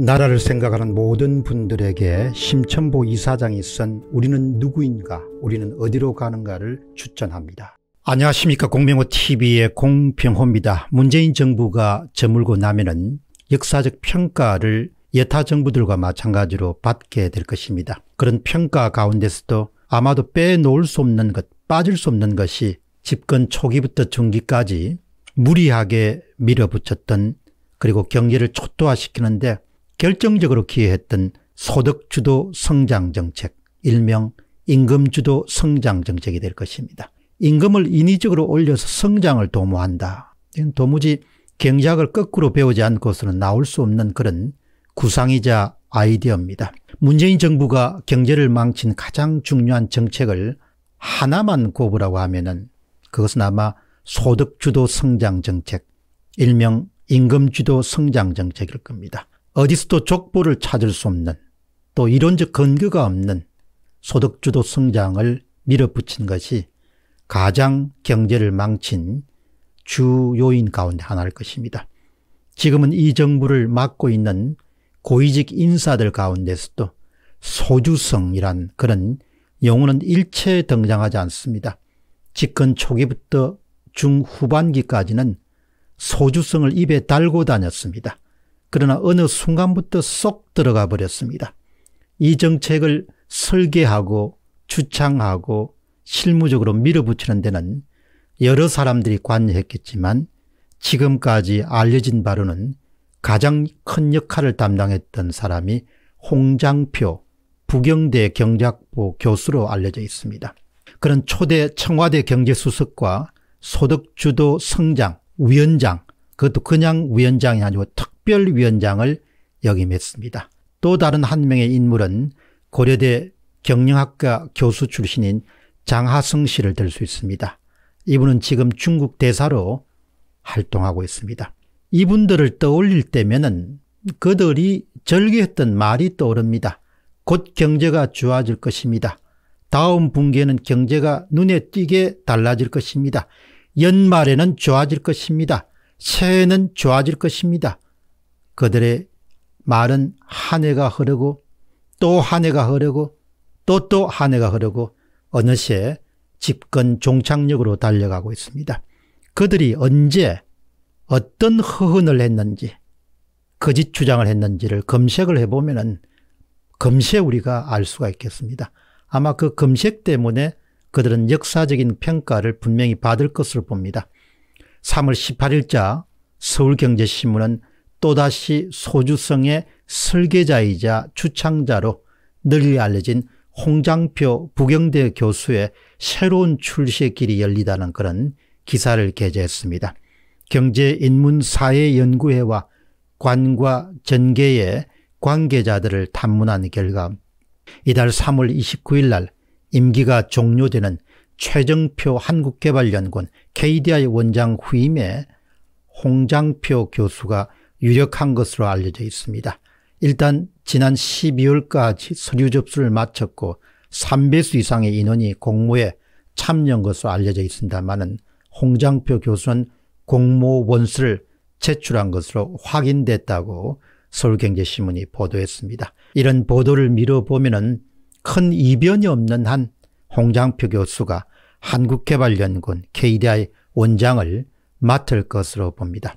나라를 생각하는 모든 분들에게 심천보 이사장이 쓴 우리는 누구인가 우리는 어디로 가는가를 추천합니다. 안녕하십니까 공병호 t v 의 공평호입니다. 문재인 정부가 저물고 나면은 역사적 평가를 여타 정부들과 마찬가지로 받게 될 것입니다. 그런 평가 가운데서도 아마도 빼놓을 수 없는 것 빠질 수 없는 것이 집권 초기부터 중기까지 무리하게 밀어붙였던 그리고 경제를 초토화시키는데 결정적으로 기여했던 소득주도 성장정책, 일명 임금주도 성장정책이 될 것입니다. 임금을 인위적으로 올려서 성장을 도모한다. 이건 도무지 경제학을 거꾸로 배우지 않고서는 나올 수 없는 그런 구상이자 아이디어입니다. 문재인 정부가 경제를 망친 가장 중요한 정책을 하나만 꼽으라고 하면은 그것은 아마 소득주도 성장 정책, 일명 임금주도 성장 정책일 겁니다. 어디서도 족보를 찾을 수 없는 또 이론적 근거가 없는 소득주도 성장을 밀어붙인 것이 가장 경제를 망친 주요인 가운데 하나일 것입니다. 지금은 이 정부를 맡고 있는 고위직 인사들 가운데서도 소주성이란 그런 용어는 일체 등장하지 않습니다. 집권 초기부터 중후반기까지는 소주성을 입에 달고 다녔습니다. 그러나 어느 순간부터 쏙 들어가 버렸습니다. 이 정책을 설계하고 주창하고 실무적으로 밀어붙이는 데는 여러 사람들이 관여했겠지만 지금까지 알려진 바로는 가장 큰 역할을 담당했던 사람이 홍장표 부경대 경제부 교수로 알려져 있습니다. 그런 초대 청와대 경제수석과 소득주도 성장 위원장 그것도 그냥 위원장이 아니고 특 특별위원장을 역임했습니다. 또 다른 한 명의 인물은 고려대 경영학과 교수 출신인 장하승 씨를 들 수 있습니다. 이분은 지금 중국 대사로 활동하고 있습니다. 이분들을 떠올릴 때면은 그들이 절개했던 말이 떠오릅니다. 곧 경제가 좋아질 것입니다. 다음 분기에는 경제가 눈에 띄게 달라질 것입니다. 연말에는 좋아질 것입니다. 새해는 에 좋아질 것입니다. 그들의 말은 한 해가 흐르고 또 한 해가 흐르고 또 또 한 해가 흐르고 어느 새 집권 종착역으로 달려가고 있습니다. 그들이 언제 어떤 허언을 했는지 거짓 그 주장을 했는지를 검색을 해보면 은 금세 우리가 알 수가 있겠습니다. 아마 그 검색 때문에 그들은 역사적인 평가를 분명히 받을 것으로 봅니다. 3월 18일자 서울경제신문은 또다시 소주성의 설계자이자 주창자로 늘리 알려진 홍장표 부경대 교수의 새로운 출시의 길이 열리다는 그런 기사를 게재했습니다. 경제인문사회연구회와 관과 전계의 관계자들을 탐문한 결과 이달 3월 29일 날 임기가 종료되는 최정표 한국개발연구원 KDI 원장 후임에 홍장표 교수가 유력한 것으로 알려져 있습니다. 일단 지난 12월까지 서류 접수를 마쳤고 3배수 이상의 인원이 공모에 참여한 것으로 알려져 있습니다만 홍장표 교수는 공모 원서를 제출한 것으로 확인됐다고 서울경제신문이 보도했습니다. 이런 보도를 미뤄보면 큰 이변이 없는 한 홍장표 교수가 한국개발연구원 KDI 원장을 맡을 것으로 봅니다.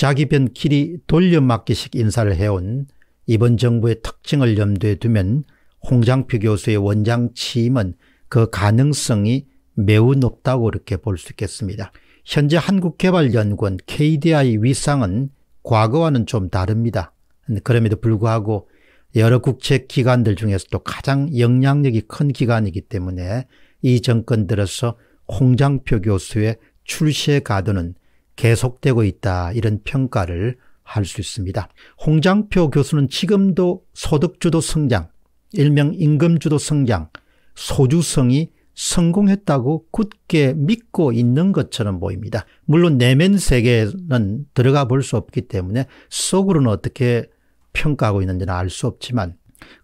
자기 변 길이 돌려막기식 인사를 해온 이번 정부의 특징을 염두에 두면 홍장표 교수의 원장 취임은 그 가능성이 매우 높다고 이렇게 볼 수 있겠습니다. 현재 한국개발연구원 KDI 위상은 과거와는 좀 다릅니다. 그럼에도 불구하고 여러 국책기관들 중에서도 가장 영향력이 큰 기관이기 때문에 이 정권 들어서 홍장표 교수의 출시의 가도는 계속되고 있다 이런 평가를 할 수 있습니다. 홍장표 교수는 지금도 소득주도 성장, 일명 임금주도 성장, 소주성이 성공했다고 굳게 믿고 있는 것처럼 보입니다. 물론 내면 세계는 들어가 볼 수 없기 때문에 속으로는 어떻게 평가하고 있는지는 알 수 없지만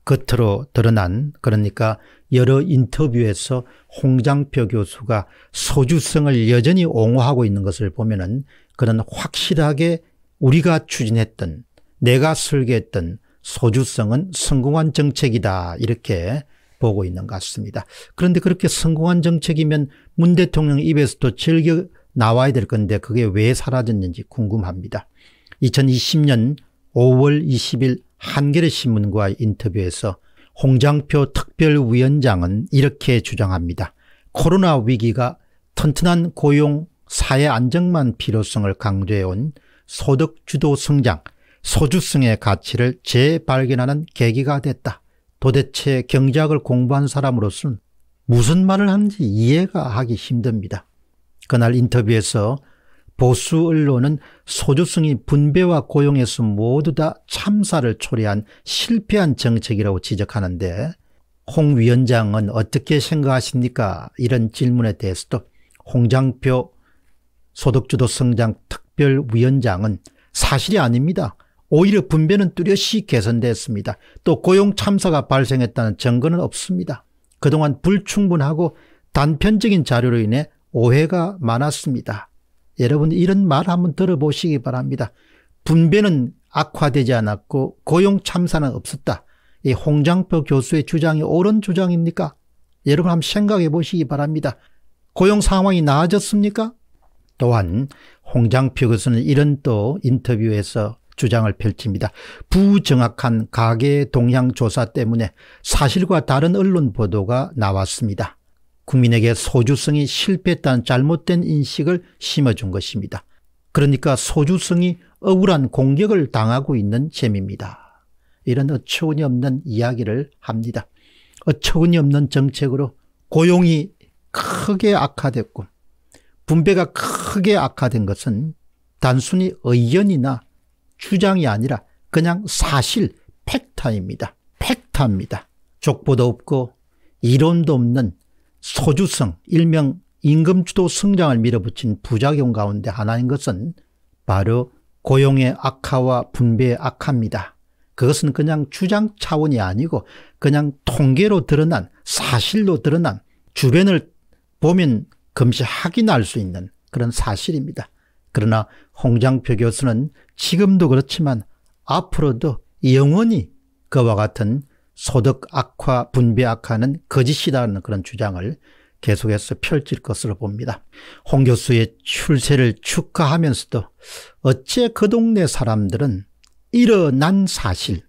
겉으로 드러난 그러니까 여러 인터뷰에서 홍장표 교수가 소주성을 여전히 옹호하고 있는 것을 보면 은 그런 확실하게 우리가 추진했던 내가 설계했던 소주성은 성공한 정책이다 이렇게 보고 있는 것 같습니다. 그런데 그렇게 성공한 정책이면 문 대통령 입에서도 즐겨 나와야 될 건데 그게 왜 사라졌는지 궁금합니다. 2020년 5월 20일 한겨레 신문과 인터뷰에서 홍장표 특별위원장은 이렇게 주장합니다. 코로나 위기가 튼튼한 고용 사회 안정만 필요성을 강조해온 소득 주도 성장, 소주성의 가치를 재발견하는 계기가 됐다. 도대체 경제학을 공부한 사람으로서는 무슨 말을 하는지 이해가 하기 힘듭니다. 그날 인터뷰에서 보수 언론은 소주승이 분배와 고용에서 모두 다 참사를 초래한 실패한 정책이라고 지적하는데 홍 위원장은 어떻게 생각하십니까? 이런 질문에 대해서도 홍장표 소득주도 성장 특별위원장은 사실이 아닙니다. 오히려 분배는 뚜렷이 개선됐습니다. 또 고용 참사가 발생했다는 증거는 없습니다. 그동안 불충분하고 단편적인 자료로 인해 오해가 많았습니다. 여러분 이런 말 한번 들어보시기 바랍니다. 분배는 악화되지 않았고 고용 참사는 없었다. 이 홍장표 교수의 주장이 옳은 주장입니까? 여러분 한번 생각해 보시기 바랍니다. 고용 상황이 나아졌습니까? 또한 홍장표 교수는 이런 또 인터뷰에서 주장을 펼칩니다. 부정확한 가계 동향 조사 때문에 사실과 다른 언론 보도가 나왔습니다. 국민에게 소주성이 실패했다는 잘못된 인식을 심어준 것입니다. 그러니까 소주성이 억울한 공격을 당하고 있는 셈입니다. 이런 어처구니없는 이야기를 합니다. 어처구니없는 정책으로 고용이 크게 악화됐고 분배가 크게 악화된 것은 단순히 의견이나 주장이 아니라 그냥 사실, 팩타입니다. 팩타입니다. 족보도 없고 이론도 없는 소주성 일명 임금주도 성장을 밀어붙인 부작용 가운데 하나인 것은 바로 고용의 악화와 분배의 악화입니다. 그것은 그냥 주장 차원이 아니고 그냥 통계로 드러난 사실로 드러난 주변을 보면 금시 확인할 수 있는 그런 사실입니다. 그러나 홍장표 교수는 지금도 그렇지만 앞으로도 영원히 그와 같은 소득 악화, 분배 악화는 거짓이라는 그런 주장을 계속해서 펼칠 것으로 봅니다. 홍 교수의 출세를 축하하면서도 어째 그 동네 사람들은 일어난 사실,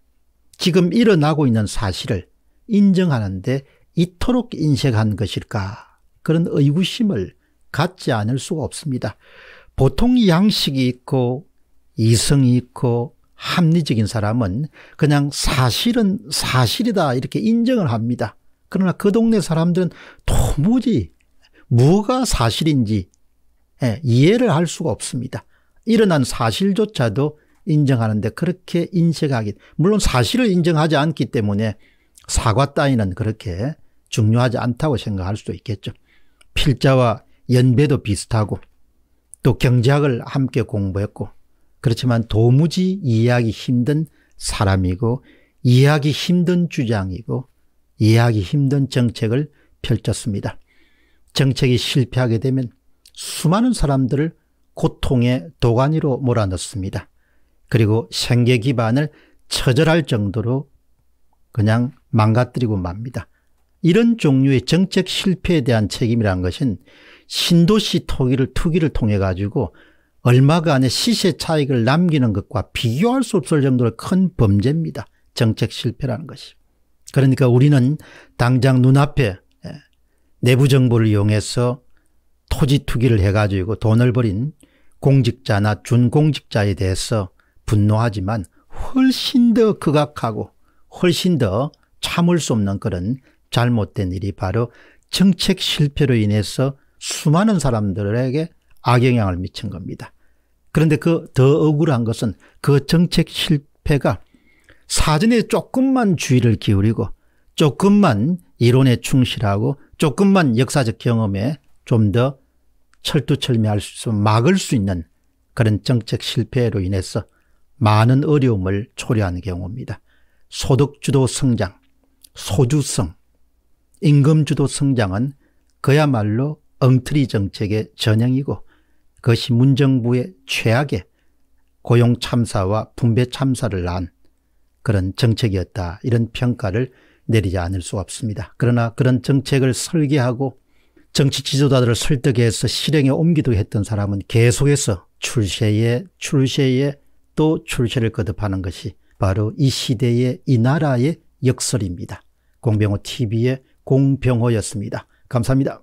지금 일어나고 있는 사실을 인정하는데 이토록 인색한 것일까 그런 의구심을 갖지 않을 수가 없습니다. 보통 양식이 있고 이성이 있고 합리적인 사람은 그냥 사실은 사실이다 이렇게 인정을 합니다. 그러나 그 동네 사람들은 도무지 뭐가 사실인지 예, 이해를 할 수가 없습니다. 일어난 사실조차도 인정하는데 그렇게 인식하기 물론 사실을 인정하지 않기 때문에 사과 따위는 그렇게 중요하지 않다고 생각할 수도 있겠죠. 필자와 연배도 비슷하고 또 경제학을 함께 공부했고 그렇지만 도무지 이해하기 힘든 사람이고 이해하기 힘든 주장이고 이해하기 힘든 정책을 펼쳤습니다. 정책이 실패하게 되면 수많은 사람들을 고통의 도가니로 몰아넣습니다. 그리고 생계 기반을 처절할 정도로 그냥 망가뜨리고 맙니다. 이런 종류의 정책 실패에 대한 책임이라 것은 신도시 투기를, 투기를 통해 가지고 얼마간의 시세 차익을 남기는 것과 비교할 수 없을 정도로 큰 범죄입니다. 정책 실패라는 것이. 그러니까 우리는 당장 눈앞에 예, 내부 정보를 이용해서 토지 투기를 해가지고 돈을 벌인 공직자나 준공직자에 대해서 분노하지만 훨씬 더 극악하고 훨씬 더 참을 수 없는 그런 잘못된 일이 바로 정책 실패로 인해서 수많은 사람들에게 악영향을 미친 겁니다. 그런데 그 더 억울한 것은 그 정책 실패가 사전에 조금만 주의를 기울이고 조금만 이론에 충실하고 조금만 역사적 경험에 좀 더 철두철미할 수 있으면 막을 수 있는 그런 정책 실패로 인해서 많은 어려움을 초래한 경우입니다. 소득주도 성장, 소주성, 임금주도 성장은 그야말로 엉터리 정책의 전형이고 그것이 문정부의 최악의 고용 참사와 분배 참사를 낳은 그런 정책이었다. 이런 평가를 내리지 않을 수 없습니다. 그러나 그런 정책을 설계하고 정치 지도자들을 설득해서 실행에 옮기도 했던 사람은 계속해서 출세에 출세에 또 출세를 거듭하는 것이 바로 이 시대의 이 나라의 역설입니다. 공병호 TV의 공병호였습니다. 감사합니다.